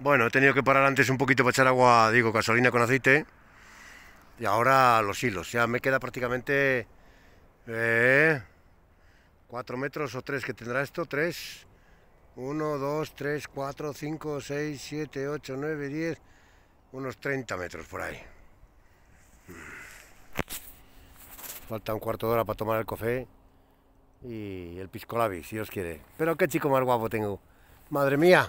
Bueno, he tenido que parar antes un poquito para echar agua, digo, gasolina con aceite. Y ahora los hilos. Ya me queda prácticamente 4 eh, metros o 3 que tendrá esto. 3, 1, 2, 3, 4, 5, 6, 7, 8, 9, 10. Unos 30 metros por ahí. Falta un cuarto de hora para tomar el café y el pisco si os quiere. Pero qué chico más guapo tengo. Madre mía.